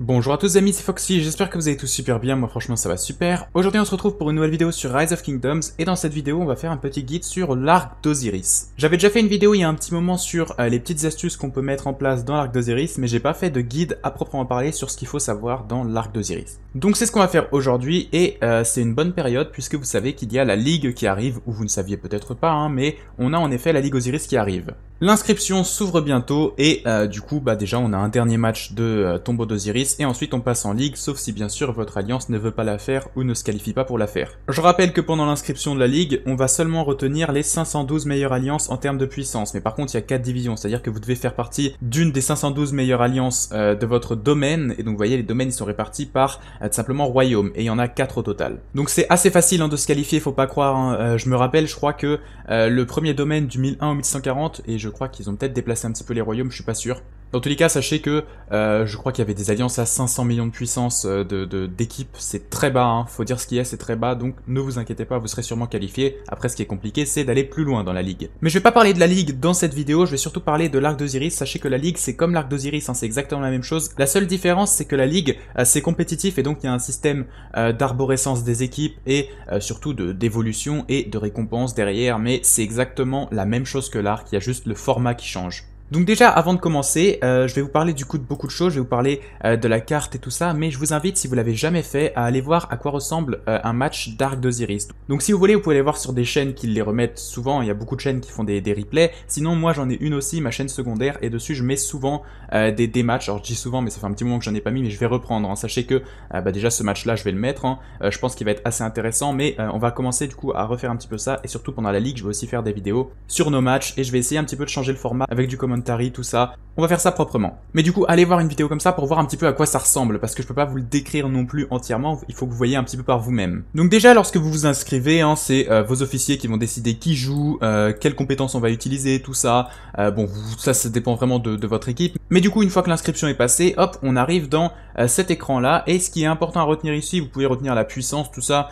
Bonjour à tous amis, c'est Foxy, j'espère que vous allez tous super bien, moi franchement ça va super. Aujourd'hui on se retrouve pour une nouvelle vidéo sur Rise of Kingdoms, et dans cette vidéo on va faire un petit guide sur l'arc d'Osiris. J'avais déjà fait une vidéo il y a un petit moment sur euh, les petites astuces qu'on peut mettre en place dans l'arc d'Osiris, mais j'ai pas fait de guide à proprement parler sur ce qu'il faut savoir dans l'arc d'Osiris. Donc c'est ce qu'on va faire aujourd'hui, et euh, c'est une bonne période puisque vous savez qu'il y a la Ligue qui arrive, ou vous ne saviez peut-être pas, hein, mais on a en effet la Ligue Osiris qui arrive. L'inscription s'ouvre bientôt et euh, du coup bah déjà on a un dernier match de euh, Tombeau d'Osiris et ensuite on passe en ligue sauf si bien sûr votre alliance ne veut pas la faire ou ne se qualifie pas pour la faire. Je rappelle que pendant l'inscription de la ligue on va seulement retenir les 512 meilleures alliances en termes de puissance mais par contre il y a 4 divisions c'est à dire que vous devez faire partie d'une des 512 meilleures alliances euh, de votre domaine et donc vous voyez les domaines ils sont répartis par simplement royaume et il y en a 4 au total. Donc c'est assez facile hein, de se qualifier faut pas croire hein. je me rappelle je crois que le premier domaine du 1001 au 1140 et je je crois qu'ils ont peut-être déplacé un petit peu les royaumes, je suis pas sûr. Dans tous les cas, sachez que euh, je crois qu'il y avait des alliances à 500 millions de puissance euh, d'équipes, de, c'est très bas, hein. faut dire ce qu'il y a, c'est très bas, donc ne vous inquiétez pas, vous serez sûrement qualifié. Après, ce qui est compliqué, c'est d'aller plus loin dans la ligue. Mais je vais pas parler de la ligue dans cette vidéo, je vais surtout parler de l'arc d'Osiris. Sachez que la ligue, c'est comme l'arc d'Osiris, hein. c'est exactement la même chose. La seule différence, c'est que la ligue, euh, c'est compétitif et donc il y a un système d'arborescence des équipes et surtout d'évolution et de récompense derrière, mais c'est exactement la même chose que l'arc, il y a juste le format qui change. Donc déjà, avant de commencer, euh, je vais vous parler du coup de beaucoup de choses, je vais vous parler euh, de la carte et tout ça, mais je vous invite, si vous l'avez jamais fait, à aller voir à quoi ressemble euh, un match d'Arc d'Osiris. Donc si vous voulez, vous pouvez aller voir sur des chaînes qui les remettent souvent, il y a beaucoup de chaînes qui font des, replays, sinon moi j'en ai une aussi, ma chaîne secondaire, et dessus je mets souvent des, des, matchs, alors je dis souvent, mais ça fait un petit moment que j'en ai pas mis, mais je vais reprendre, hein. sachez que bah, déjà ce match-là, je vais le mettre, hein. je pense qu'il va être assez intéressant, mais on va commencer du coup à refaire un petit peu ça, et surtout pendant la ligue, je vais aussi faire des vidéos sur nos matchs, et je vais essayer un petit peu de changer le format avec du commentaire Tari tout ça. On va faire ça proprement. Mais du coup, allez voir une vidéo comme ça pour voir un petit peu à quoi ça ressemble, parce que je peux pas vous le décrire non plus entièrement, il faut que vous voyez un petit peu par vous-même. Donc déjà, lorsque vous vous inscrivez, hein, c'est euh, vos officiers qui vont décider qui joue, euh, quelles compétences on va utiliser, tout ça. Euh, bon, ça, ça dépend vraiment de, votre équipe. Mais du coup, une fois que l'inscription est passée, hop, on arrive dans cet écran-là. Et ce qui est important à retenir ici, vous pouvez retenir la puissance, tout ça.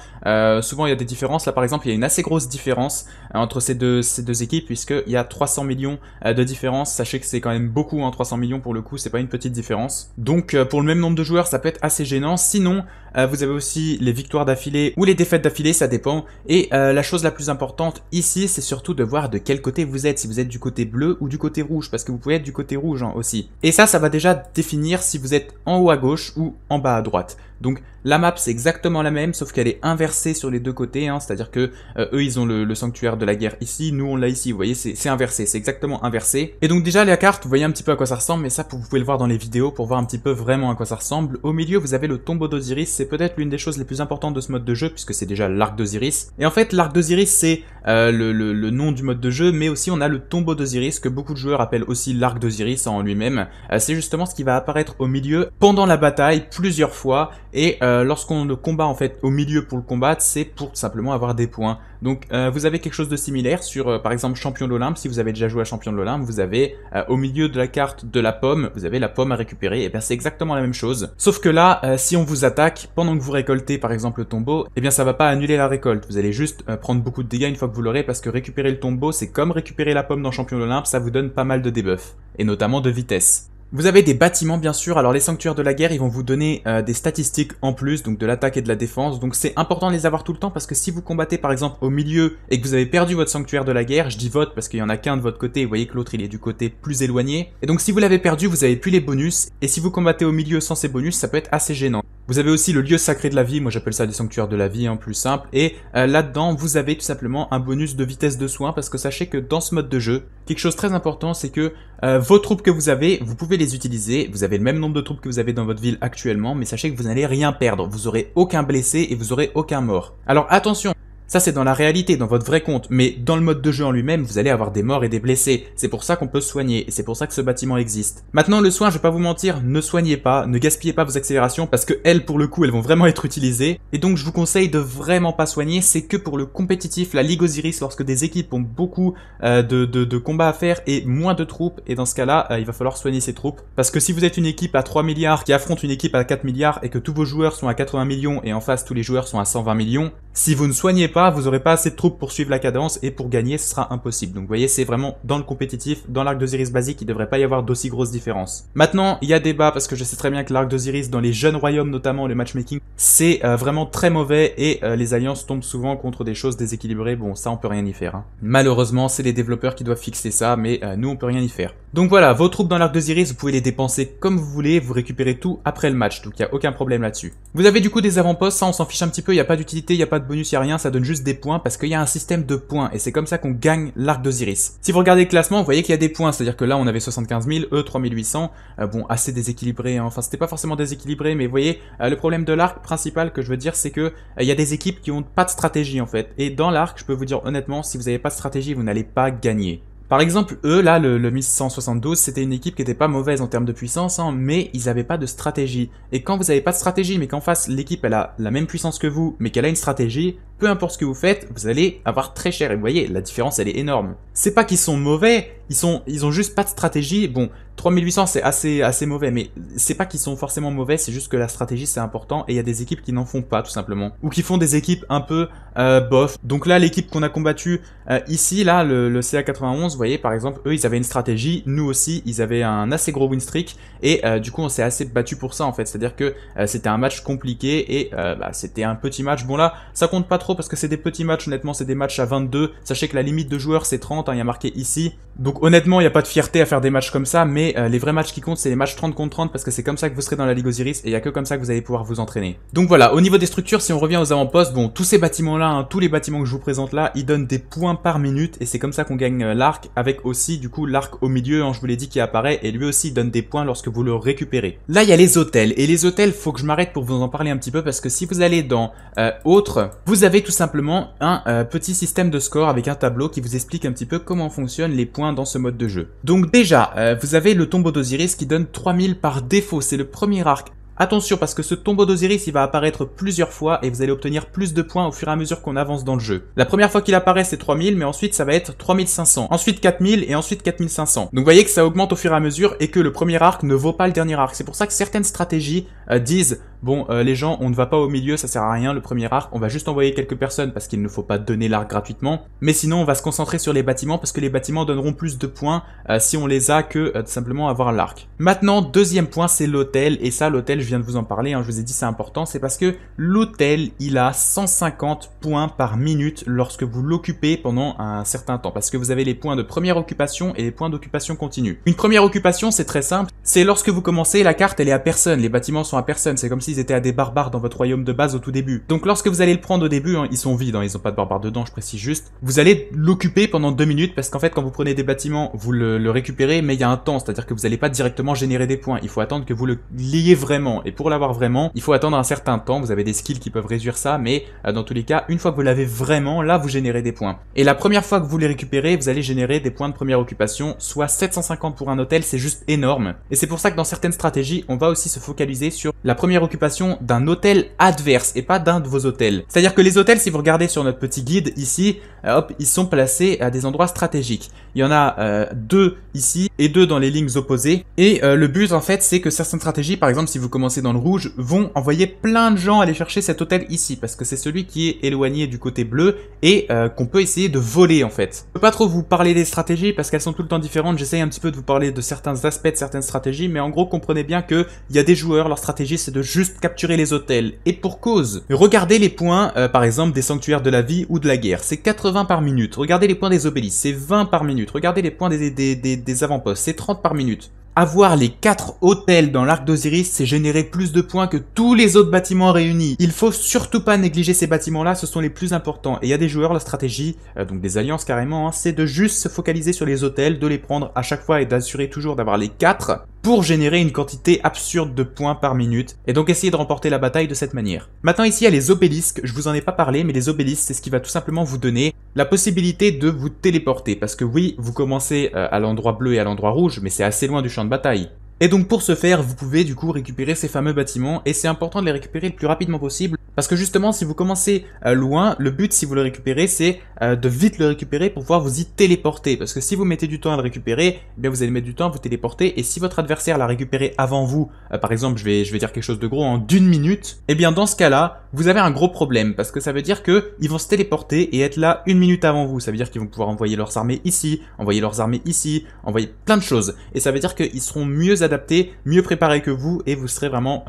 souvent, il y a des différences. Là, par exemple, il y a une assez grosse différence entre ces deux, ces deux équipes, puisqu'il y a 300 millions de différences sachez que c'est quand même beaucoup, hein, en 300 millions pour le coup, c'est pas une petite différence. Donc euh, pour le même nombre de joueurs, ça peut être assez gênant. Sinon, euh, vous avez aussi les victoires d'affilée ou les défaites d'affilée, ça dépend. Et euh, la chose la plus importante ici, c'est surtout de voir de quel côté vous êtes, si vous êtes du côté bleu ou du côté rouge, parce que vous pouvez être du côté rouge hein, aussi. Et ça, ça va déjà définir si vous êtes en haut à gauche ou en bas à droite. Donc la map c'est exactement la même, sauf qu'elle est inversée sur les deux côtés, hein. c'est-à-dire que euh, eux ils ont le, sanctuaire de la guerre ici, nous on l'a ici, vous voyez, c'est inversé, c'est exactement inversé. Et donc déjà la carte, vous voyez un petit peu à quoi ça ressemble, mais ça vous pouvez le voir dans les vidéos pour voir un petit peu vraiment à quoi ça ressemble. Au milieu vous avez le tombeau d'Osiris, c'est peut-être l'une des choses les plus importantes de ce mode de jeu, puisque c'est déjà l'arc d'Osiris. Et en fait l'arc d'Osiris c'est euh, le, nom du mode de jeu, mais aussi on a le tombeau d'Osiris, que beaucoup de joueurs appellent aussi l'arc d'Osiris en lui-même. Euh, c'est justement ce qui va apparaître au milieu pendant la bataille plusieurs fois, et euh, lorsqu'on le combat en fait au milieu pour le combattre, c'est pour simplement avoir des points. Donc euh, vous avez quelque chose de similaire sur euh, par exemple Champion de l'Olympe. Si vous avez déjà joué à Champion de l'Olympe, vous avez au milieu de la carte de la pomme, vous avez la pomme à récupérer. Et eh bien c'est exactement la même chose. Sauf que là, si on vous attaque pendant que vous récoltez par exemple le tombeau, et eh bien ça va pas annuler la récolte. Vous allez juste prendre beaucoup de dégâts une fois que vous l'aurez parce que récupérer le tombeau, c'est comme récupérer la pomme dans Champion de l'Olympe, ça vous donne pas mal de debuffs et notamment de vitesse. Vous avez des bâtiments bien sûr, alors les sanctuaires de la guerre ils vont vous donner euh, des statistiques en plus, donc de l'attaque et de la défense, donc c'est important de les avoir tout le temps parce que si vous combattez par exemple au milieu et que vous avez perdu votre sanctuaire de la guerre, je dis vote parce qu'il y en a qu'un de votre côté, vous voyez que l'autre il est du côté plus éloigné, et donc si vous l'avez perdu vous avez plus les bonus, et si vous combattez au milieu sans ces bonus ça peut être assez gênant. Vous avez aussi le lieu sacré de la vie, moi j'appelle ça le sanctuaires de la vie, en hein, plus simple. Et euh, là-dedans, vous avez tout simplement un bonus de vitesse de soin, parce que sachez que dans ce mode de jeu, quelque chose de très important, c'est que euh, vos troupes que vous avez, vous pouvez les utiliser. Vous avez le même nombre de troupes que vous avez dans votre ville actuellement, mais sachez que vous n'allez rien perdre. Vous aurez aucun blessé et vous aurez aucun mort. Alors attention, ça, c'est dans la réalité, dans votre vrai compte. Mais dans le mode de jeu en lui-même, vous allez avoir des morts et des blessés. C'est pour ça qu'on peut soigner, et c'est pour ça que ce bâtiment existe. Maintenant, le soin, je vais pas vous mentir, ne soignez pas, ne gaspillez pas vos accélérations, parce que elles, pour le coup, elles vont vraiment être utilisées. Et donc, je vous conseille de vraiment pas soigner, c'est que pour le compétitif, la Ligue Osiris, lorsque des équipes ont beaucoup euh, de, de, combats à faire et moins de troupes, et dans ce cas-là, euh, il va falloir soigner ses troupes. Parce que si vous êtes une équipe à 3 milliards qui affronte une équipe à 4 milliards, et que tous vos joueurs sont à 80 millions, et en face, tous les joueurs sont à 120 millions, si vous ne soignez pas, vous aurez pas assez de troupes pour suivre la cadence et pour gagner, ce sera impossible. Donc vous voyez, c'est vraiment dans le compétitif, dans l'arc de ziris basique, il devrait pas y avoir d'aussi grosses différences. Maintenant, il y a débat parce que je sais très bien que l'arc de ziris dans les jeunes royaumes notamment, le matchmaking, c'est euh, vraiment très mauvais et euh, les alliances tombent souvent contre des choses déséquilibrées. Bon, ça, on peut rien y faire. Hein. Malheureusement, c'est les développeurs qui doivent fixer ça, mais euh, nous, on peut rien y faire. Donc voilà, vos troupes dans l'arc de ziris vous pouvez les dépenser comme vous voulez, vous récupérez tout après le match, donc il n'y a aucun problème là-dessus. Vous avez du coup des avant-postes, ça on s'en fiche un petit peu, il n'y a pas d'utilité, il y a pas de bonus, il a rien, ça donne juste des points parce qu'il y a un système de points et c'est comme ça qu'on gagne l'arc d'Osiris. Si vous regardez le classement, vous voyez qu'il y a des points, c'est-à-dire que là on avait 75 000, eux 3800, euh, bon assez déséquilibré, hein. enfin c'était pas forcément déséquilibré, mais vous voyez, euh, le problème de l'arc principal que je veux dire c'est que euh, il y a des équipes qui ont pas de stratégie en fait, et dans l'arc je peux vous dire honnêtement, si vous n'avez pas de stratégie vous n'allez pas gagner. Par exemple, eux, là, le, 1172, c'était une équipe qui était pas mauvaise en termes de puissance, hein, mais ils n'avaient pas de stratégie. Et quand vous n'avez pas de stratégie, mais qu'en face, l'équipe, elle a la même puissance que vous, mais qu'elle a une stratégie, peu importe ce que vous faites, vous allez avoir très cher. Et vous voyez, la différence, elle est énorme. C'est pas qu'ils sont mauvais, ils, sont, ils ont juste pas de stratégie. Bon, 3800, c'est assez, assez mauvais, mais c'est pas qu'ils sont forcément mauvais, c'est juste que la stratégie, c'est important. Et il y a des équipes qui n'en font pas, tout simplement. Ou qui font des équipes un peu euh, bof. Donc là, l'équipe qu'on a combattue euh, ici, là, le, CA91, vous voyez, par exemple, eux, ils avaient une stratégie. Nous aussi, ils avaient un assez gros win streak. Et euh, du coup, on s'est assez battu pour ça, en fait. C'est-à-dire que c'était un match compliqué et bah, c'était un petit match. Bon là, ça compte pas trop parce que c'est des petits matchs, honnêtement, c'est des matchs à 22. Sachez que la limite de joueurs, c'est 30, hein, il y a marqué ici. Donc honnêtement, il n'y a pas de fierté à faire des matchs comme ça, mais euh, les vrais matchs qui comptent, c'est les matchs 30 contre 30 parce que c'est comme ça que vous serez dans la Ligue Osiris et il n'y a que comme ça que vous allez pouvoir vous entraîner. Donc voilà, au niveau des structures, si on revient aux avant-postes, bon, tous ces bâtiments-là, hein, tous les bâtiments que je vous présente là, ils donnent des points par minute et c'est comme ça qu'on gagne euh, l'arc avec aussi, du coup, l'arc au milieu, hein, je vous l'ai dit, qui apparaît et lui aussi donne des points lorsque vous le récupérez. Là, il y a les hôtels et les hôtels, faut que je m'arrête pour vous en parler un petit peu parce que si vous allez dans euh, autres, vous avez tout simplement un euh, petit système de score avec un tableau qui vous explique un petit peu comment fonctionnent les points dans ce mode de jeu. Donc déjà, euh, vous avez le tombeau d'Osiris qui donne 3000 par défaut, c'est le premier arc Attention parce que ce tombeau d'Osiris il va apparaître plusieurs fois et vous allez obtenir plus de points au fur et à mesure qu'on avance dans le jeu. La première fois qu'il apparaît c'est 3000 mais ensuite ça va être 3500, ensuite 4000 et ensuite 4500. Donc vous voyez que ça augmente au fur et à mesure et que le premier arc ne vaut pas le dernier arc. C'est pour ça que certaines stratégies euh, disent bon euh, les gens on ne va pas au milieu ça sert à rien le premier arc on va juste envoyer quelques personnes parce qu'il ne faut pas donner l'arc gratuitement mais sinon on va se concentrer sur les bâtiments parce que les bâtiments donneront plus de points euh, si on les a que simplement avoir l'arc. Maintenant deuxième point c'est l'hôtel et ça l'hôtel je viens de vous en parler, hein, je vous ai dit c'est important, c'est parce que l'hôtel, il a 150 points par minute lorsque vous l'occupez pendant un certain temps, parce que vous avez les points de première occupation et les points d'occupation continue. Une première occupation, c'est très simple, c'est lorsque vous commencez, la carte, elle est à personne, les bâtiments sont à personne, c'est comme s'ils étaient à des barbares dans votre royaume de base au tout début. Donc lorsque vous allez le prendre au début, hein, ils sont vides, hein, ils n'ont pas de barbares dedans, je précise juste, vous allez l'occuper pendant deux minutes, parce qu'en fait, quand vous prenez des bâtiments, vous le, récupérez, mais il y a un temps, c'est-à-dire que vous n'allez pas directement générer des points, il faut attendre que vous le liez vraiment et pour l'avoir vraiment, il faut attendre un certain temps, vous avez des skills qui peuvent réduire ça, mais euh, dans tous les cas, une fois que vous l'avez vraiment, là vous générez des points. Et la première fois que vous les récupérez, vous allez générer des points de première occupation, soit 750 pour un hôtel, c'est juste énorme. Et c'est pour ça que dans certaines stratégies, on va aussi se focaliser sur la première occupation d'un hôtel adverse et pas d'un de vos hôtels. C'est-à-dire que les hôtels, si vous regardez sur notre petit guide ici, euh, hop, ils sont placés à des endroits stratégiques. Il y en a euh, deux ici et deux dans les lignes opposées. Et le but en fait, c'est que certaines stratégies, par exemple si vous commencez dans le rouge, vont envoyer plein de gens aller chercher cet hôtel ici, parce que c'est celui qui est éloigné du côté bleu et euh, qu'on peut essayer de voler en fait. Je peux pas trop vous parler des stratégies parce qu'elles sont tout le temps différentes, j'essaye un petit peu de vous parler de certains aspects de certaines stratégies, mais en gros comprenez bien que il y a des joueurs, leur stratégie c'est de juste capturer les hôtels, et pour cause. Regardez les points, euh, par exemple, des sanctuaires de la vie ou de la guerre, c'est 80 par minute. Regardez les points des obélisques, c'est 20 par minute. Regardez les points des, des, des avant-postes, c'est 30 par minute. Avoir les 4 hôtels dans l'arc d'Osiris, c'est générer plus de points que tous les autres bâtiments réunis. Il faut surtout pas négliger ces bâtiments-là, ce sont les plus importants. Et il y a des joueurs, la stratégie, euh, donc des alliances carrément, hein, c'est de juste se focaliser sur les hôtels, de les prendre à chaque fois et d'assurer toujours d'avoir les 4 pour générer une quantité absurde de points par minute, et donc essayer de remporter la bataille de cette manière. Maintenant ici, il y a les obélisques, je vous en ai pas parlé, mais les obélisques, c'est ce qui va tout simplement vous donner la possibilité de vous téléporter, parce que oui, vous commencez euh, à l'endroit bleu et à l'endroit rouge, mais c'est assez loin du champ de bataille. Et donc pour ce faire, vous pouvez du coup récupérer ces fameux bâtiments, et c'est important de les récupérer le plus rapidement possible, parce que justement, si vous commencez euh, loin, le but, si vous le récupérez, c'est euh, de vite le récupérer pour pouvoir vous y téléporter. Parce que si vous mettez du temps à le récupérer, eh bien vous allez mettre du temps à vous téléporter. Et si votre adversaire l'a récupéré avant vous, euh, par exemple, je vais, je vais dire quelque chose de gros, en hein, d'une minute, eh bien dans ce cas-là, vous avez un gros problème. Parce que ça veut dire que ils vont se téléporter et être là une minute avant vous. Ça veut dire qu'ils vont pouvoir envoyer leurs armées ici, envoyer leurs armées ici, envoyer plein de choses. Et ça veut dire qu'ils seront mieux adaptés, mieux préparés que vous et vous serez vraiment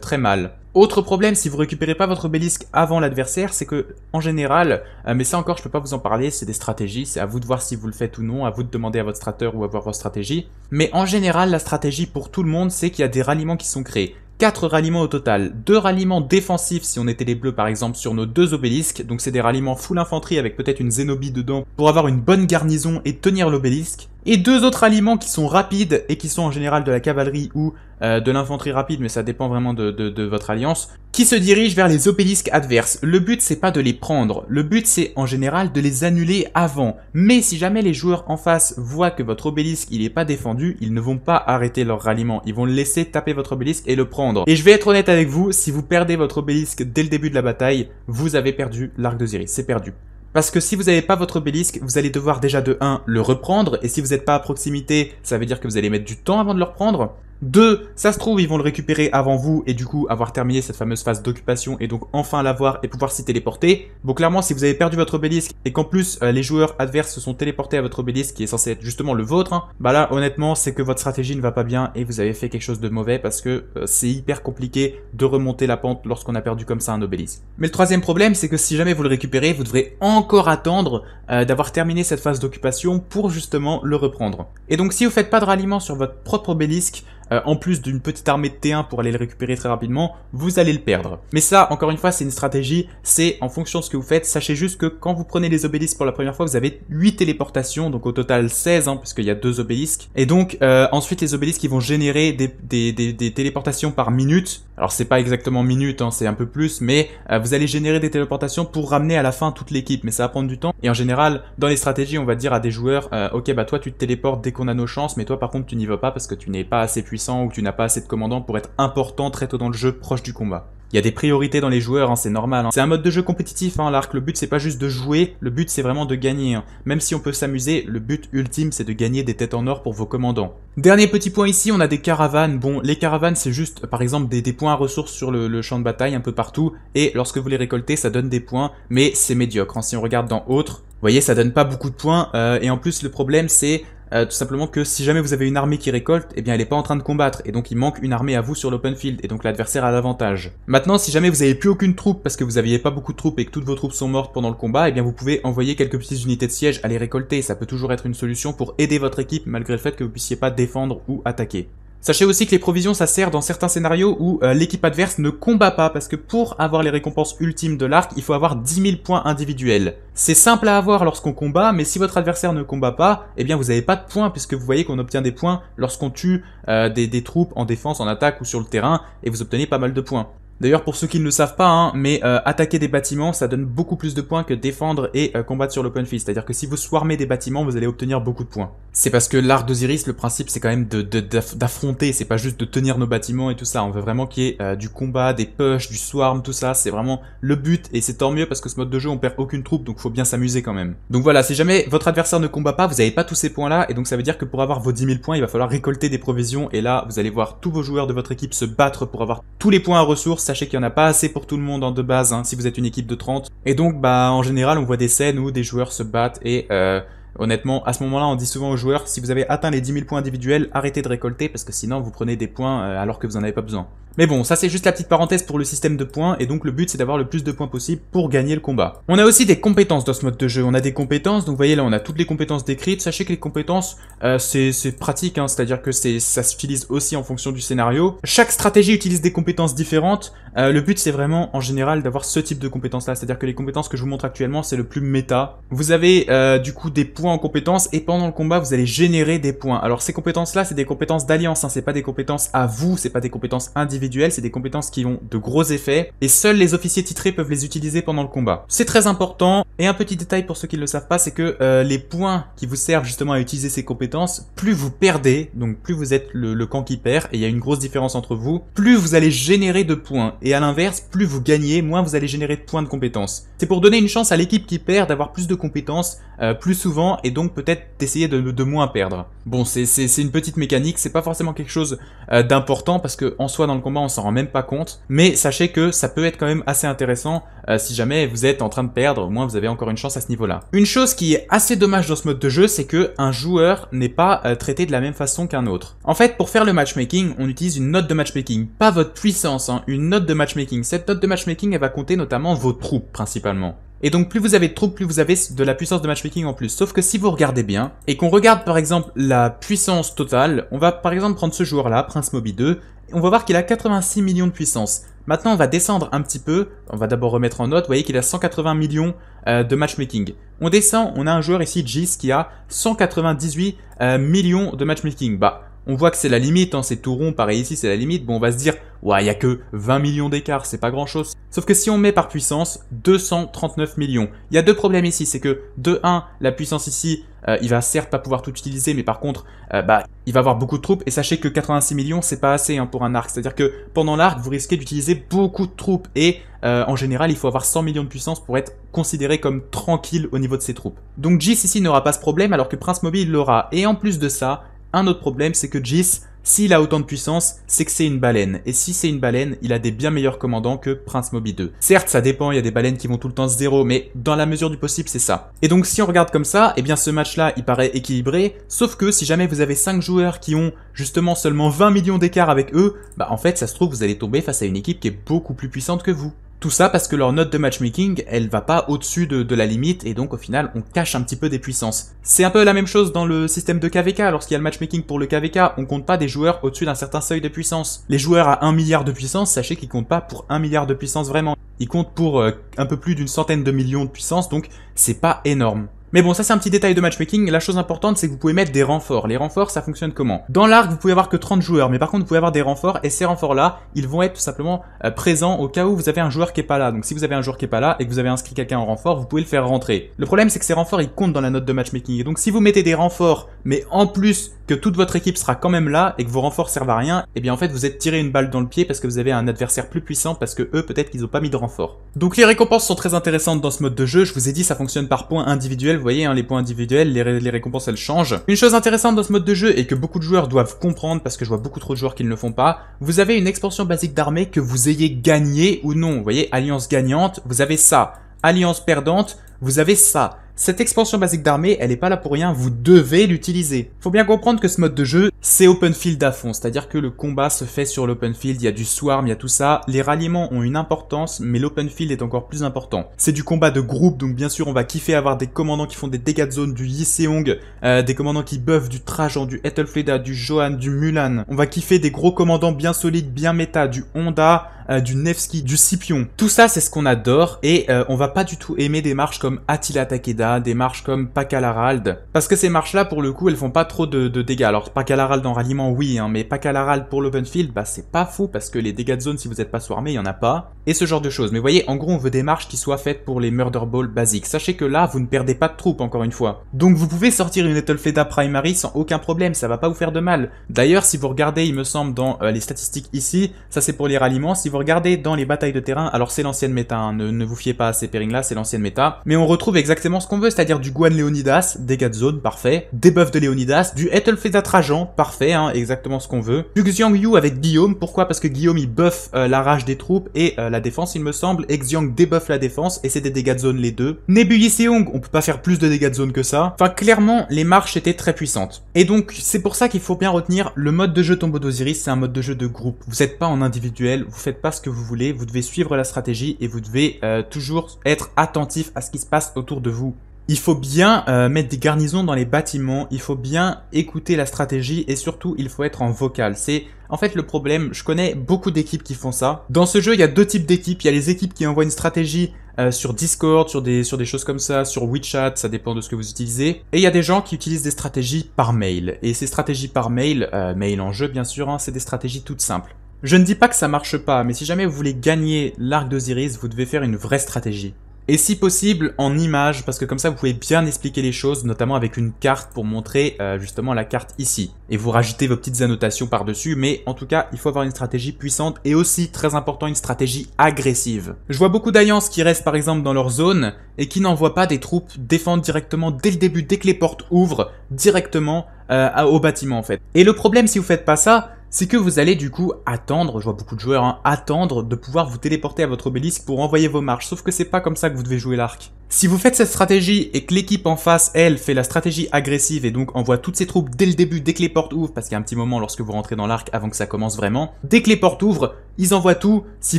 très mal. Autre problème, si vous récupérez pas votre obélisque avant l'adversaire, c'est que, en général, euh, mais ça encore je peux pas vous en parler, c'est des stratégies, c'est à vous de voir si vous le faites ou non, à vous de demander à votre strateur ou à voir votre stratégie. Mais en général, la stratégie pour tout le monde, c'est qu'il y a des ralliements qui sont créés. 4 ralliements au total, 2 ralliements défensifs si on était les bleus par exemple sur nos deux obélisques, donc c'est des ralliements full infanterie avec peut-être une Zénobie dedans pour avoir une bonne garnison et tenir l'obélisque et deux autres aliments qui sont rapides et qui sont en général de la cavalerie ou euh, de l'infanterie rapide, mais ça dépend vraiment de, votre alliance, qui se dirigent vers les obélisques adverses. Le but c'est pas de les prendre, le but c'est en général de les annuler avant. Mais si jamais les joueurs en face voient que votre obélisque il est pas défendu, ils ne vont pas arrêter leur ralliement, ils vont laisser taper votre obélisque et le prendre. Et je vais être honnête avec vous, si vous perdez votre obélisque dès le début de la bataille, vous avez perdu l'arc de Ziris, c'est perdu. Parce que si vous n'avez pas votre obélisque, vous allez devoir déjà de 1 le reprendre, et si vous n'êtes pas à proximité, ça veut dire que vous allez mettre du temps avant de le reprendre. Deux, ça se trouve, ils vont le récupérer avant vous et du coup avoir terminé cette fameuse phase d'occupation et donc enfin l'avoir et pouvoir s'y téléporter. Bon, clairement, si vous avez perdu votre obélisque et qu'en plus euh, les joueurs adverses se sont téléportés à votre obélisque qui est censé être justement le vôtre, hein, bah là, honnêtement, c'est que votre stratégie ne va pas bien et vous avez fait quelque chose de mauvais parce que euh, c'est hyper compliqué de remonter la pente lorsqu'on a perdu comme ça un obélisque. Mais le troisième problème, c'est que si jamais vous le récupérez, vous devrez encore attendre euh, d'avoir terminé cette phase d'occupation pour justement le reprendre. Et donc, si vous faites pas de ralliement sur votre propre obélisque, euh, en plus d'une petite armée de T1 pour aller le récupérer très rapidement, vous allez le perdre. Mais ça, encore une fois, c'est une stratégie, c'est en fonction de ce que vous faites. Sachez juste que quand vous prenez les obélisques pour la première fois, vous avez 8 téléportations, donc au total 16, hein, puisqu'il y a 2 obélisques. Et donc, euh, ensuite, les obélisques, qui vont générer des, téléportations par minute. Alors, c'est pas exactement minute, hein, c'est un peu plus, mais euh, vous allez générer des téléportations pour ramener à la fin toute l'équipe, mais ça va prendre du temps. Et en général, dans les stratégies, on va dire à des joueurs, ok, bah toi, tu te téléportes dès qu'on a nos chances, mais toi, par contre, tu n'y vas pas parce que tu n'es pas assez puissant puissant ou tu n'as pas assez de commandants pour être important très tôt dans le jeu, proche du combat. Il y a des priorités dans les joueurs, hein, c'est normal. Hein. C'est un mode de jeu compétitif, hein, l'arc. Le but, c'est pas juste de jouer, le but, c'est vraiment de gagner. Même si on peut s'amuser, le but ultime, c'est de gagner des têtes en or pour vos commandants. Dernier petit point ici, on a des caravanes. Bon, les caravanes, c'est juste, par exemple, des, points à ressources sur le, champ de bataille un peu partout. Et lorsque vous les récoltez, ça donne des points, mais c'est médiocre. Si on regarde dans Autres, vous voyez, ça donne pas beaucoup de points. Euh, et en plus, le problème, c'est euh, tout simplement que si jamais vous avez une armée qui récolte, eh bien elle n'est pas en train de combattre, et donc il manque une armée à vous sur l'open field, et donc l'adversaire a l'avantage. Maintenant, si jamais vous n'avez plus aucune troupe, parce que vous n'aviez pas beaucoup de troupes et que toutes vos troupes sont mortes pendant le combat, eh bien vous pouvez envoyer quelques petites unités de siège à les récolter, ça peut toujours être une solution pour aider votre équipe malgré le fait que vous puissiez pas défendre ou attaquer. Sachez aussi que les provisions, ça sert dans certains scénarios où euh, l'équipe adverse ne combat pas, parce que pour avoir les récompenses ultimes de l'arc, il faut avoir 10 000 points individuels. C'est simple à avoir lorsqu'on combat, mais si votre adversaire ne combat pas, eh bien vous n'avez pas de points, puisque vous voyez qu'on obtient des points lorsqu'on tue euh, des troupes en défense, en attaque ou sur le terrain, et vous obtenez pas mal de points. D'ailleurs, pour ceux qui ne le savent pas, hein, mais euh, attaquer des bâtiments, ça donne beaucoup plus de points que défendre et euh, combattre sur l'open field. C'est-à-dire que si vous swarmez des bâtiments, vous allez obtenir beaucoup de points. C'est parce que l'art d'Osiris, le principe, c'est quand même d'affronter, de, d'affronter. c'est pas juste de tenir nos bâtiments et tout ça. On veut vraiment qu'il y ait euh, du combat, des push, du swarm, tout ça. C'est vraiment le but et c'est tant mieux parce que ce mode de jeu, on perd aucune troupe, donc faut bien s'amuser quand même. Donc voilà, si jamais votre adversaire ne combat pas, vous n'avez pas tous ces points-là et donc ça veut dire que pour avoir vos 10 000 points, il va falloir récolter des provisions et là, vous allez voir tous vos joueurs de votre équipe se battre pour avoir tous les points à ressources sachez qu'il n'y en a pas assez pour tout le monde en hein, de base, hein, si vous êtes une équipe de 30. Et donc, bah, en général, on voit des scènes où des joueurs se battent et euh, Honnêtement, à ce moment-là, on dit souvent aux joueurs, si vous avez atteint les 10 000 points individuels, arrêtez de récolter parce que sinon vous prenez des points euh, alors que vous n'en avez pas besoin. Mais bon, ça c'est juste la petite parenthèse pour le système de points, et donc le but c'est d'avoir le plus de points possible pour gagner le combat. On a aussi des compétences dans ce mode de jeu, on a des compétences, donc vous voyez là on a toutes les compétences décrites, sachez que les compétences euh, c'est pratique, hein, c'est-à-dire que ça s'utilise aussi en fonction du scénario. Chaque stratégie utilise des compétences différentes, euh, le but c'est vraiment en général d'avoir ce type de compétences là, c'est-à-dire que les compétences que je vous montre actuellement c'est le plus méta. Vous avez du coup des points en compétences et pendant le combat, vous allez générer des points. Alors ces compétences-là, c'est des compétences d'alliance, hein. c'est pas des compétences à vous, c'est pas des compétences individuelles, c'est des compétences qui ont de gros effets et seuls les officiers titrés peuvent les utiliser pendant le combat. C'est très important et un petit détail pour ceux qui ne le savent pas, c'est que euh, les points qui vous servent justement à utiliser ces compétences, plus vous perdez, donc plus vous êtes le, camp qui perd et il y a une grosse différence entre vous, plus vous allez générer de points et à l'inverse, plus vous gagnez, moins vous allez générer de points de compétences. C'est pour donner une chance à l'équipe qui perd d'avoir plus de compétences euh, plus souvent et donc peut-être d'essayer de, moins perdre. Bon, c'est une petite mécanique, c'est pas forcément quelque chose euh, d'important parce que en soi dans le combat on s'en rend même pas compte, mais sachez que ça peut être quand même assez intéressant euh, si jamais vous êtes en train de perdre, au moins vous avez encore une chance à ce niveau-là. Une chose qui est assez dommage dans ce mode de jeu, c'est que un joueur n'est pas euh, traité de la même façon qu'un autre. En fait, pour faire le matchmaking, on utilise une note de matchmaking, pas votre puissance, hein, une note de matchmaking. Cette note de matchmaking, elle va compter notamment vos troupes principalement. Et donc plus vous avez de troupes, plus vous avez de la puissance de matchmaking en plus. Sauf que si vous regardez bien, et qu'on regarde par exemple la puissance totale, on va par exemple prendre ce joueur-là, Prince Moby 2, et on va voir qu'il a 86 millions de puissance. Maintenant on va descendre un petit peu, on va d'abord remettre en note, vous voyez qu'il a 180 millions euh, de matchmaking. On descend, on a un joueur ici, Jis qui a 198 euh, millions de matchmaking. Bah, on voit que c'est la limite, hein, c'est tout rond, pareil ici c'est la limite, bon on va se dire, ouais il n'y a que 20 millions d'écart, c'est pas grand chose. Sauf que si on met par puissance 239 millions, il y a deux problèmes ici, c'est que de 1, la puissance ici, euh, il va certes pas pouvoir tout utiliser, mais par contre, euh, bah, il va avoir beaucoup de troupes, et sachez que 86 millions c'est pas assez hein, pour un arc, c'est-à-dire que pendant l'arc vous risquez d'utiliser beaucoup de troupes, et euh, en général il faut avoir 100 millions de puissance pour être considéré comme tranquille au niveau de ses troupes. Donc Jis ici n'aura pas ce problème alors que Prince Mobile l'aura, et en plus de ça, un autre problème, c'est que Jis, s'il a autant de puissance, c'est que c'est une baleine. Et si c'est une baleine, il a des bien meilleurs commandants que Prince Moby 2. Certes, ça dépend, il y a des baleines qui vont tout le temps zéro, mais dans la mesure du possible, c'est ça. Et donc, si on regarde comme ça, eh bien, ce match-là, il paraît équilibré, sauf que si jamais vous avez 5 joueurs qui ont justement seulement 20 millions d'écart avec eux, bah en fait, ça se trouve, vous allez tomber face à une équipe qui est beaucoup plus puissante que vous. Tout ça parce que leur note de matchmaking, elle va pas au-dessus de, la limite et donc au final on cache un petit peu des puissances. C'est un peu la même chose dans le système de KVK, lorsqu'il y a le matchmaking pour le KVK, on compte pas des joueurs au-dessus d'un certain seuil de puissance. Les joueurs à 1 milliard de puissance, sachez qu'ils comptent pas pour 1 milliard de puissance vraiment. Ils comptent pour euh, un peu plus d'une centaine de millions de puissance, donc c'est pas énorme. Mais bon, ça c'est un petit détail de matchmaking. La chose importante, c'est que vous pouvez mettre des renforts. Les renforts, ça fonctionne comment Dans l'arc, vous pouvez avoir que 30 joueurs, mais par contre, vous pouvez avoir des renforts, et ces renforts-là, ils vont être tout simplement euh, présents au cas où vous avez un joueur qui est pas là. Donc si vous avez un joueur qui est pas là, et que vous avez inscrit quelqu'un en renfort, vous pouvez le faire rentrer. Le problème, c'est que ces renforts, ils comptent dans la note de matchmaking. Et donc si vous mettez des renforts, mais en plus, que toute votre équipe sera quand même là et que vos renforts servent à rien, et eh bien en fait vous êtes tiré une balle dans le pied parce que vous avez un adversaire plus puissant parce que eux peut-être qu'ils ont pas mis de renfort. Donc les récompenses sont très intéressantes dans ce mode de jeu, je vous ai dit ça fonctionne par points individuels, vous voyez hein, les points individuels, les, récompenses elles changent. Une chose intéressante dans ce mode de jeu et que beaucoup de joueurs doivent comprendre parce que je vois beaucoup trop de joueurs qui ne le font pas, vous avez une expansion basique d'armée que vous ayez gagné ou non, vous voyez alliance gagnante, vous avez ça, alliance perdante, vous avez ça. Cette expansion basique d'armée, elle est pas là pour rien, vous devez l'utiliser. Faut bien comprendre que ce mode de jeu, c'est open field à fond, c'est-à-dire que le combat se fait sur l'open field, il y a du swarm, il y a tout ça. Les ralliements ont une importance, mais l'open field est encore plus important. C'est du combat de groupe, donc bien sûr on va kiffer avoir des commandants qui font des dégâts de zone, du Yiseong, euh, des commandants qui buffent, du Trajan, du Ethelfleda, du Johan, du Mulan. On va kiffer des gros commandants bien solides, bien méta, du Honda, euh, du Nevsky, du Scipion. Tout ça c'est ce qu'on adore, et euh, on va pas du tout aimer des marches comme Attila Takeda, des marches comme Pakalarald, parce que ces marches là pour le coup elles font pas trop de, de dégâts. Alors Harald dans ralliement, oui, hein, mais pas qu'à la râle pour l'open field, bah c'est pas fou parce que les dégâts de zone, si vous n'êtes pas sous armé, il y en a pas. Et ce genre de choses. Mais voyez, en gros, on veut des marches qui soient faites pour les murder balls basiques. Sachez que là, vous ne perdez pas de troupes, encore une fois. Donc vous pouvez sortir une Ethelfeda primary sans aucun problème, ça va pas vous faire de mal. D'ailleurs, si vous regardez, il me semble, dans euh, les statistiques ici, ça c'est pour les ralliements. Si vous regardez dans les batailles de terrain, alors c'est l'ancienne méta, hein, ne, vous fiez pas à ces pairings là, c'est l'ancienne méta. Mais on retrouve exactement ce qu'on veut, c'est-à-dire du Guan Leonidas, dégâts de zone, parfait, des buffs de Leonidas, du Ethelfeda Trajan, parfait, hein, exactement ce qu'on veut. Xiang Yu avec Guillaume, pourquoi Parce que Guillaume il buff euh, la rage des troupes et euh, la défense il me semble, Xiang débuff la défense et c'est des dégâts de zone les deux. Nebu Seong, on peut pas faire plus de dégâts de zone que ça. Enfin clairement les marches étaient très puissantes. Et donc c'est pour ça qu'il faut bien retenir le mode de jeu Tombeau d'Osiris, c'est un mode de jeu de groupe. Vous n'êtes pas en individuel, vous faites pas ce que vous voulez, vous devez suivre la stratégie et vous devez euh, toujours être attentif à ce qui se passe autour de vous. Il faut bien euh, mettre des garnisons dans les bâtiments, il faut bien écouter la stratégie et surtout il faut être en vocal. C'est en fait le problème, je connais beaucoup d'équipes qui font ça. Dans ce jeu, il y a deux types d'équipes. Il y a les équipes qui envoient une stratégie euh, sur Discord, sur des, sur des choses comme ça, sur WeChat, ça dépend de ce que vous utilisez. Et il y a des gens qui utilisent des stratégies par mail. Et ces stratégies par mail, euh, mail en jeu bien sûr, hein, c'est des stratégies toutes simples. Je ne dis pas que ça marche pas, mais si jamais vous voulez gagner l'arc d'Osiris, vous devez faire une vraie stratégie. Et si possible, en images, parce que comme ça vous pouvez bien expliquer les choses, notamment avec une carte pour montrer euh, justement la carte ici. Et vous rajoutez vos petites annotations par-dessus, mais en tout cas, il faut avoir une stratégie puissante et aussi, très important, une stratégie agressive. Je vois beaucoup d'alliances qui restent par exemple dans leur zone et qui n'envoient pas des troupes défendre directement dès le début, dès que les portes ouvrent, directement euh, au bâtiment en fait. Et le problème si vous faites pas ça, c'est que vous allez du coup attendre, je vois beaucoup de joueurs, hein, attendre de pouvoir vous téléporter à votre obélisque pour envoyer vos marches, sauf que c'est pas comme ça que vous devez jouer l'arc. Si vous faites cette stratégie et que l'équipe en face, elle, fait la stratégie agressive et donc envoie toutes ses troupes dès le début, dès que les portes ouvrent, parce qu'il y a un petit moment lorsque vous rentrez dans l'arc avant que ça commence vraiment, dès que les portes ouvrent, ils envoient tout, si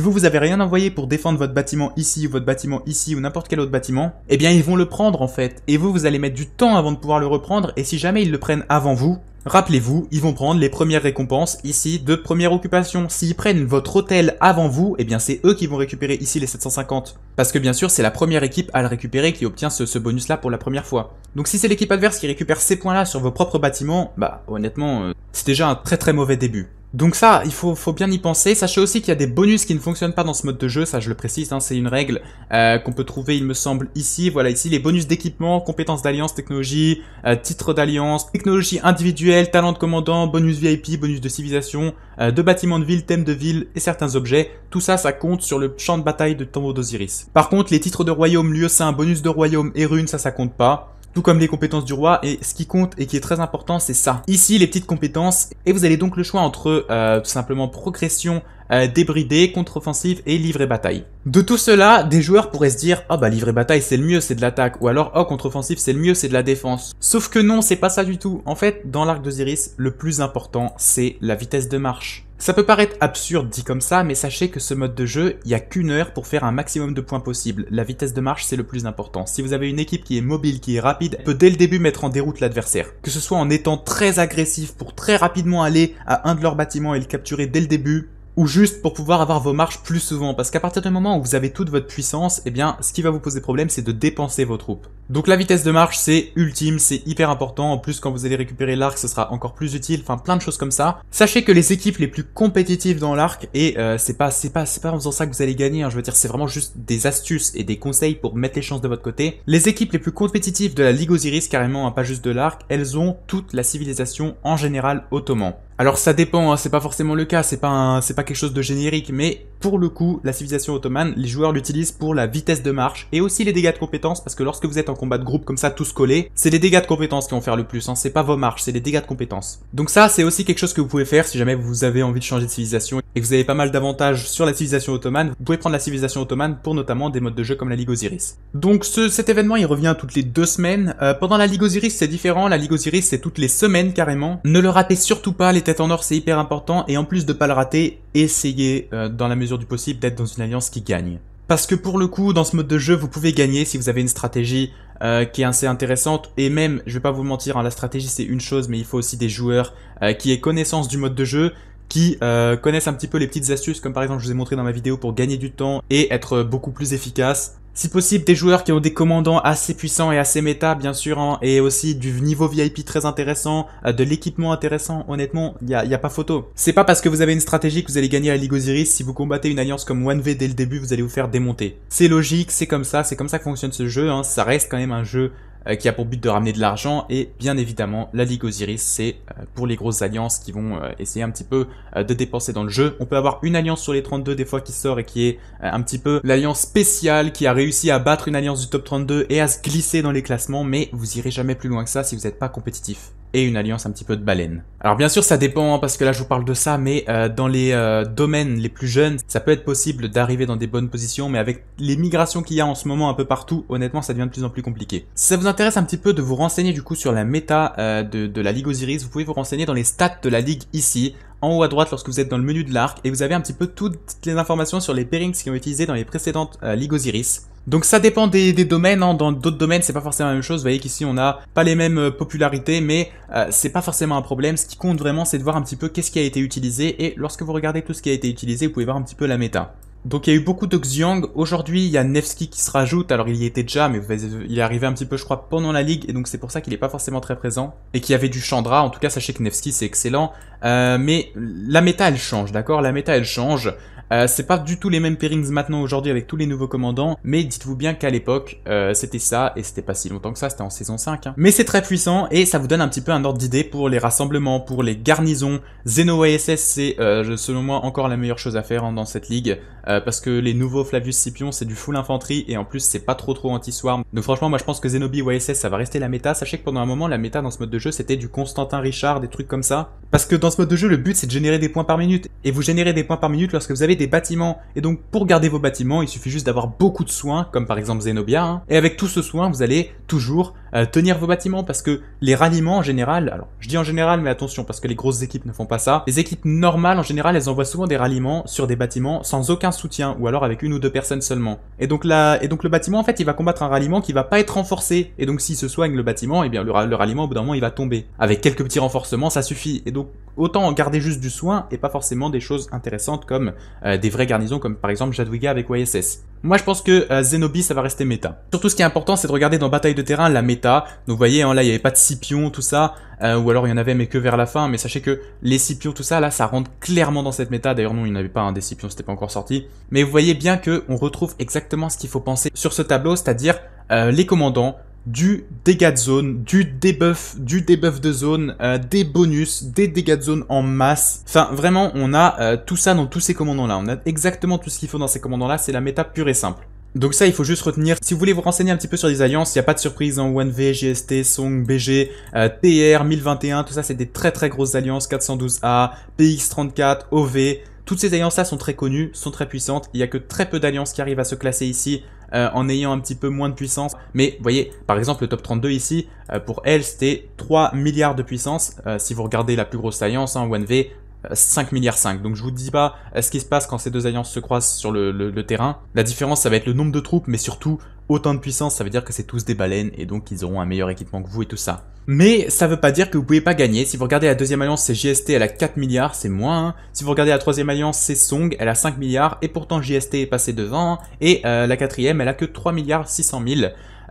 vous, vous avez rien envoyé pour défendre votre bâtiment ici, ou votre bâtiment ici, ou n'importe quel autre bâtiment, eh bien ils vont le prendre en fait, et vous, vous allez mettre du temps avant de pouvoir le reprendre, et si jamais ils le prennent avant vous, Rappelez-vous, ils vont prendre les premières récompenses ici de première occupation. S'ils prennent votre hôtel avant vous, eh bien c'est eux qui vont récupérer ici les 750. Parce que bien sûr, c'est la première équipe à le récupérer qui obtient ce, bonus-là pour la première fois. Donc si c'est l'équipe adverse qui récupère ces points-là sur vos propres bâtiments, bah honnêtement, euh, c'est déjà un très très mauvais début. Donc ça, il faut, faut, bien y penser. Sachez aussi qu'il y a des bonus qui ne fonctionnent pas dans ce mode de jeu, ça je le précise, hein, c'est une règle euh, qu'on peut trouver, il me semble, ici. Voilà, ici, les bonus d'équipement, compétences d'alliance, technologie, euh, titres titre d'alliance, technologie individuelle, talent de commandant, bonus VIP, bonus de civilisation, euh, de bâtiments de ville, thème de ville et certains objets. Tout ça, ça compte sur le champ de bataille de Tombeau d'Osiris. Par contre, les titres de royaume, lieu saint, bonus de royaume et runes, ça, ça compte pas tout comme les compétences du roi. Et ce qui compte et qui est très important, c'est ça. Ici, les petites compétences. Et vous avez donc le choix entre euh, simplement progression euh, débridée, contre-offensive et livre bataille. De tout cela, des joueurs pourraient se dire « Oh bah livre bataille c'est le mieux, c'est de l'attaque » ou alors « Oh contre-offensive c'est le mieux, c'est de la défense ». Sauf que non, c'est pas ça du tout. En fait, dans l'arc d'Osiris, le plus important c'est la vitesse de marche. Ça peut paraître absurde dit comme ça, mais sachez que ce mode de jeu, il n'y a qu'une heure pour faire un maximum de points possible. La vitesse de marche, c'est le plus important. Si vous avez une équipe qui est mobile, qui est rapide, elle peut dès le début mettre en déroute l'adversaire. Que ce soit en étant très agressif pour très rapidement aller à un de leurs bâtiments et le capturer dès le début, ou juste pour pouvoir avoir vos marches plus souvent, parce qu'à partir du moment où vous avez toute votre puissance, eh bien, ce qui va vous poser problème, c'est de dépenser vos troupes. Donc la vitesse de marche, c'est ultime, c'est hyper important, en plus quand vous allez récupérer l'arc, ce sera encore plus utile, enfin plein de choses comme ça. Sachez que les équipes les plus compétitives dans l'arc, et euh, c'est pas, pas, c'est pas en faisant ça que vous allez gagner, hein. je veux dire, c'est vraiment juste des astuces et des conseils pour mettre les chances de votre côté. Les équipes les plus compétitives de la Ligue Osiris, carrément, hein, pas juste de l'arc, elles ont toute la civilisation en général ottoman. Alors ça dépend, hein, c'est pas forcément le cas, c'est pas c'est pas quelque chose de générique, mais pour le coup, la civilisation ottomane, les joueurs l'utilisent pour la vitesse de marche et aussi les dégâts de compétences, parce que lorsque vous êtes en combat de groupe comme ça, tous collés, c'est les dégâts de compétences qui vont faire le plus, hein, c'est pas vos marches, c'est les dégâts de compétences. Donc ça, c'est aussi quelque chose que vous pouvez faire si jamais vous avez envie de changer de civilisation et que vous avez pas mal d'avantages sur la civilisation ottomane, vous pouvez prendre la civilisation ottomane pour notamment des modes de jeu comme la Ligue Osiris. Donc cet événement, il revient toutes les deux semaines. Euh, pendant la Ligue Osiris, c'est différent, la Ligue Osiris, c'est toutes les semaines carrément. Ne le ratez surtout pas, les cet en or, c'est hyper important, et en plus de pas le rater, essayez, euh, dans la mesure du possible, d'être dans une alliance qui gagne. Parce que pour le coup, dans ce mode de jeu, vous pouvez gagner si vous avez une stratégie euh, qui est assez intéressante. Et même, je vais pas vous mentir, hein, la stratégie c'est une chose, mais il faut aussi des joueurs euh, qui aient connaissance du mode de jeu, qui euh, connaissent un petit peu les petites astuces, comme par exemple je vous ai montré dans ma vidéo pour gagner du temps et être beaucoup plus efficace. Si possible, des joueurs qui ont des commandants assez puissants et assez méta, bien sûr, hein, et aussi du niveau VIP très intéressant, euh, de l'équipement intéressant, honnêtement, il n'y a, a, pas photo. C'est pas parce que vous avez une stratégie que vous allez gagner à Ligue Osiris, si vous combattez une alliance comme 1v dès le début, vous allez vous faire démonter. C'est logique, c'est comme ça, c'est comme ça que fonctionne ce jeu, hein. ça reste quand même un jeu euh, qui a pour but de ramener de l'argent et bien évidemment la Ligue Osiris c'est euh, pour les grosses alliances qui vont euh, essayer un petit peu de dépenser dans le jeu. On peut avoir une alliance sur les 32 des fois qui sort et qui est un petit peu l'alliance spéciale qui a réussi à battre une alliance du top 32 et à se glisser dans les classements mais vous irez jamais plus loin que ça si vous n'êtes pas compétitif et une alliance un petit peu de baleine. Alors bien sûr ça dépend hein, parce que là je vous parle de ça mais euh, dans les euh, domaines les plus jeunes ça peut être possible d'arriver dans des bonnes positions mais avec les migrations qu'il y a en ce moment un peu partout honnêtement ça devient de plus en plus compliqué. Si ça vous intéresse un petit peu de vous renseigner du coup sur la méta euh, de, la Ligue Osiris vous pouvez vous renseigner dans les stats de la Ligue ici en haut à droite lorsque vous êtes dans le menu de l'arc et vous avez un petit peu toutes les informations sur les pairings qui ont été utilisés dans les précédentes Ligue Osiris. Donc ça dépend des, domaines, hein. dans d'autres domaines c'est pas forcément la même chose, vous voyez qu'ici on n'a pas les mêmes euh, popularités mais euh, c'est pas forcément un problème, ce qui compte vraiment c'est de voir un petit peu qu'est-ce qui a été utilisé et lorsque vous regardez tout ce qui a été utilisé vous pouvez voir un petit peu la méta. Donc il y a eu beaucoup de Xiang, aujourd'hui il y a Nevsky qui se rajoute, alors il y était déjà mais il est arrivé un petit peu je crois pendant la ligue et donc c'est pour ça qu'il n'est pas forcément très présent et qu'il y avait du Chandra, en tout cas sachez que Nevsky c'est excellent, euh, mais la méta elle change d'accord, la méta elle change, euh, c'est pas du tout les mêmes pairings maintenant aujourd'hui avec tous les nouveaux commandants, mais dites-vous bien qu'à l'époque, euh, c'était ça, et c'était pas si longtemps que ça, c'était en saison 5. Hein. Mais c'est très puissant, et ça vous donne un petit peu un ordre d'idée pour les rassemblements, pour les garnisons. Zeno YSS c'est euh, selon moi encore la meilleure chose à faire hein, dans cette ligue, parce que les nouveaux Flavius Scipion, c'est du full infanterie, et en plus, c'est pas trop trop anti-swarm. Donc franchement, moi je pense que Zenobi YSS ça va rester la méta. Sachez que pendant un moment, la méta dans ce mode de jeu, c'était du Constantin Richard, des trucs comme ça. Parce que dans ce mode de jeu, le but, c'est de générer des points par minute, et vous générez des points par minute lorsque vous avez des bâtiments. Et donc pour garder vos bâtiments, il suffit juste d'avoir beaucoup de soins, comme par exemple Zenobia. Hein. Et avec tout ce soin, vous allez toujours euh, tenir vos bâtiments parce que les ralliements en général, alors je dis en général mais attention parce que les grosses équipes ne font pas ça, les équipes normales en général elles envoient souvent des ralliements sur des bâtiments sans aucun soutien ou alors avec une ou deux personnes seulement. Et donc là, et donc le bâtiment en fait il va combattre un ralliement qui va pas être renforcé et donc s'il se soigne le bâtiment et eh bien le, ralliement au bout d'un moment il va tomber. Avec quelques petits renforcements ça suffit et donc autant garder juste du soin et pas forcément des choses intéressantes comme euh, des vraies garnisons comme par exemple Jadwiga avec YSS. Moi je pense que euh, Zenobi ça va rester méta. Surtout ce qui est important c'est de regarder dans bataille de terrain la méta. Donc vous voyez hein, là il n'y avait pas de Scipion tout ça, euh, ou alors il y en avait mais que vers la fin. Mais sachez que les Scipions tout ça là ça rentre clairement dans cette méta. D'ailleurs non il n'y en avait pas un hein, des Scipions c'était pas encore sorti. Mais vous voyez bien que on retrouve exactement ce qu'il faut penser sur ce tableau, c'est-à-dire euh, les commandants, du dégât de zone, du debuff, du debuff de zone, euh, des bonus, des dégâts de zone en masse. Enfin, vraiment, on a euh, tout ça dans tous ces commandants-là. On a exactement tout ce qu'il faut dans ces commandants-là. C'est la méta pure et simple. Donc ça, il faut juste retenir. Si vous voulez vous renseigner un petit peu sur les alliances, il n'y a pas de surprise en hein. 1V, GST, Song, BG, TR, 1021, tout ça, c'est des très très grosses alliances, 412A, PX34, OV. Toutes ces alliances-là sont très connues, sont très puissantes. Il n'y a que très peu d'alliances qui arrivent à se classer ici. Euh, en ayant un petit peu moins de puissance. Mais vous voyez, par exemple, le top 32 ici, euh, pour elle, c'était 3 milliards de puissance. Euh, si vous regardez la plus grosse alliance, en hein, 1V, 5 milliards 5. Donc je vous dis pas euh, ce qui se passe quand ces deux alliances se croisent sur le, terrain. La différence, ça va être le nombre de troupes, mais surtout autant de puissance, ça veut dire que c'est tous des baleines et donc ils auront un meilleur équipement que vous et tout ça. Mais ça veut pas dire que vous pouvez pas gagner. Si vous regardez la deuxième alliance, c'est GST, elle a 4 milliards, c'est moins. Hein. Si vous regardez la troisième alliance, c'est Song, elle a 5 milliards et pourtant JST est passé devant. Et euh, la quatrième, elle a que 3 milliards 600 000.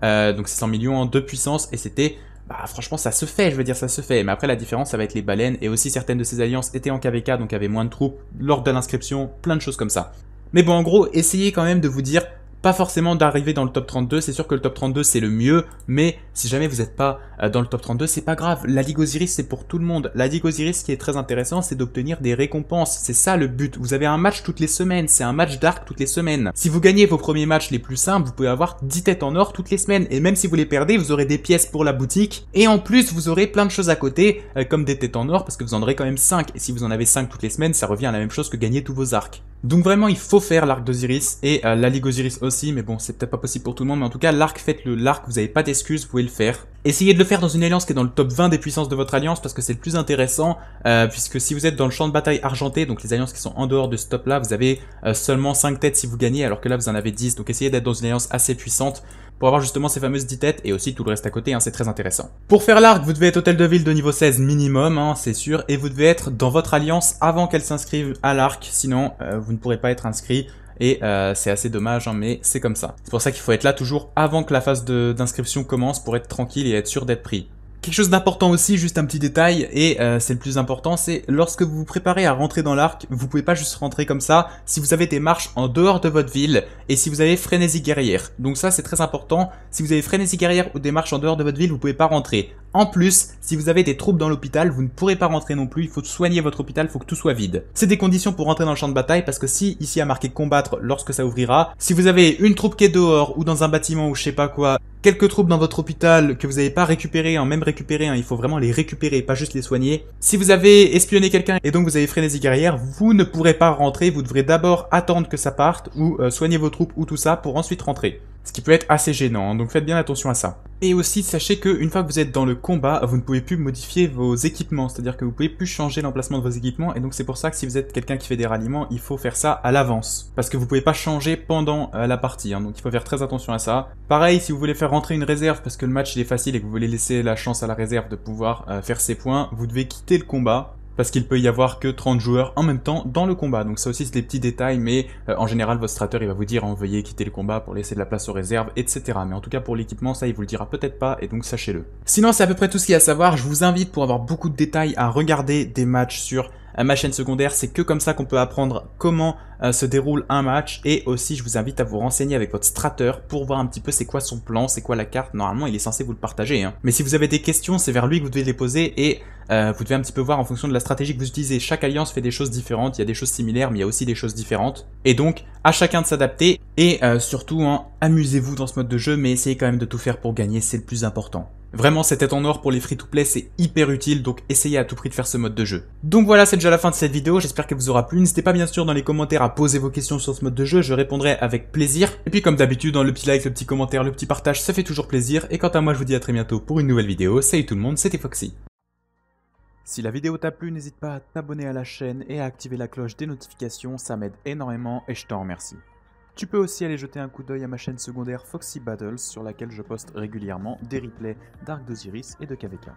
Euh, donc 600 millions de puissance et c'était bah franchement ça se fait, je veux dire ça se fait. Mais après la différence ça va être les baleines et aussi certaines de ces alliances étaient en KVK donc avaient moins de troupes lors de l'inscription, plein de choses comme ça. Mais bon en gros essayez quand même de vous dire pas forcément d'arriver dans le top 32, c'est sûr que le top 32 c'est le mieux, mais si jamais vous n'êtes pas euh, dans le top 32, c'est pas grave. La Ligue Osiris c'est pour tout le monde. La Ligue Osiris ce qui est très intéressant, c'est d'obtenir des récompenses. C'est ça le but. Vous avez un match toutes les semaines, c'est un match d'arc toutes les semaines. Si vous gagnez vos premiers matchs les plus simples, vous pouvez avoir 10 têtes en or toutes les semaines et même si vous les perdez, vous aurez des pièces pour la boutique et en plus vous aurez plein de choses à côté euh, comme des têtes en or parce que vous en aurez quand même 5 et si vous en avez 5 toutes les semaines, ça revient à la même chose que gagner tous vos arcs. Donc vraiment, il faut faire l'arc d'Osiris et euh, la Ligue Osiris aussi, mais bon, c'est peut-être pas possible pour tout le monde, mais en tout cas, l'arc, faites-le. L'arc, vous avez pas d'excuses, vous pouvez le faire. Essayez de le faire dans une alliance qui est dans le top 20 des puissances de votre alliance, parce que c'est le plus intéressant, euh, puisque si vous êtes dans le champ de bataille argenté, donc les alliances qui sont en dehors de ce top-là, vous avez euh, seulement 5 têtes si vous gagnez, alors que là, vous en avez 10. Donc essayez d'être dans une alliance assez puissante pour avoir justement ces fameuses 10 têtes et aussi tout le reste à côté, hein, c'est très intéressant. Pour faire l'arc, vous devez être hôtel de ville de niveau 16 minimum, hein, c'est sûr, et vous devez être dans votre alliance avant qu'elle s'inscrive à l'arc, sinon euh, vous ne pourrez pas être inscrit et euh, c'est assez dommage, hein, mais c'est comme ça. C'est pour ça qu'il faut être là toujours avant que la phase d'inscription commence pour être tranquille et être sûr d'être pris. Quelque chose d'important aussi, juste un petit détail, et euh, c'est le plus important, c'est lorsque vous vous préparez à rentrer dans l'arc, vous pouvez pas juste rentrer comme ça si vous avez des marches en dehors de votre ville et si vous avez frénésie guerrière. Donc ça c'est très important, si vous avez frénésie guerrière ou des marches en dehors de votre ville, vous pouvez pas rentrer. En plus, si vous avez des troupes dans l'hôpital, vous ne pourrez pas rentrer non plus, il faut soigner votre hôpital, il faut que tout soit vide. C'est des conditions pour rentrer dans le champ de bataille parce que si ici a marqué combattre lorsque ça ouvrira, si vous avez une troupe qui est dehors ou dans un bâtiment ou je sais pas quoi, quelques troupes dans votre hôpital que vous n'avez pas récupéré, en même récupéré, hein, il faut vraiment les récupérer, pas juste les soigner. Si vous avez espionné quelqu'un et donc vous avez frénésie guerrière, vous ne pourrez pas rentrer, vous devrez d'abord attendre que ça parte ou euh, soigner vos troupes ou tout ça pour ensuite rentrer ce qui peut être assez gênant, hein. donc faites bien attention à ça. Et aussi, sachez qu'une fois que vous êtes dans le combat, vous ne pouvez plus modifier vos équipements, c'est-à-dire que vous pouvez plus changer l'emplacement de vos équipements, et donc c'est pour ça que si vous êtes quelqu'un qui fait des ralliements, il faut faire ça à l'avance, parce que vous pouvez pas changer pendant euh, la partie, hein. donc il faut faire très attention à ça. Pareil, si vous voulez faire rentrer une réserve, parce que le match il est facile et que vous voulez laisser la chance à la réserve de pouvoir euh, faire ses points, vous devez quitter le combat, parce qu'il peut y avoir que 30 joueurs en même temps dans le combat. Donc ça aussi c'est des petits détails, mais euh, en général votre strateur il va vous dire en hein, veuillez quitter le combat pour laisser de la place aux réserves, etc. Mais en tout cas pour l'équipement ça il vous le dira peut-être pas et donc sachez-le. Sinon c'est à peu près tout ce qu'il y a à savoir, je vous invite pour avoir beaucoup de détails à regarder des matchs sur ma chaîne secondaire. C'est que comme ça qu'on peut apprendre comment euh, se déroule un match. Et aussi, je vous invite à vous renseigner avec votre strater pour voir un petit peu c'est quoi son plan, c'est quoi la carte. Normalement, il est censé vous le partager. Hein. Mais si vous avez des questions, c'est vers lui que vous devez les poser et euh, vous devez un petit peu voir en fonction de la stratégie que vous utilisez. Chaque alliance fait des choses différentes, il y a des choses similaires, mais il y a aussi des choses différentes. Et donc, à chacun de s'adapter et euh, surtout, hein, amusez-vous dans ce mode de jeu, mais essayez quand même de tout faire pour gagner, c'est le plus important. Vraiment, cette tête en or pour les free-to-play, c'est hyper utile, donc essayez à tout prix de faire ce mode de jeu. Donc voilà, c'est déjà la fin de cette vidéo, j'espère qu'elle vous aura plu. N'hésitez pas bien sûr dans les commentaires à poser vos questions sur ce mode de jeu, je répondrai avec plaisir. Et puis comme d'habitude, dans hein, le petit like, le petit commentaire, le petit partage, ça fait toujours plaisir. Et quant à moi, je vous dis à très bientôt pour une nouvelle vidéo. Salut tout le monde, c'était Foxy. Si la vidéo t'a plu, n'hésite pas à t'abonner à la chaîne et à activer la cloche des notifications, ça m'aide énormément et je t'en remercie. Tu peux aussi aller jeter un coup d'œil à ma chaîne secondaire Foxy Battles sur laquelle je poste régulièrement des replays d'Arc d'Osiris et de KVK.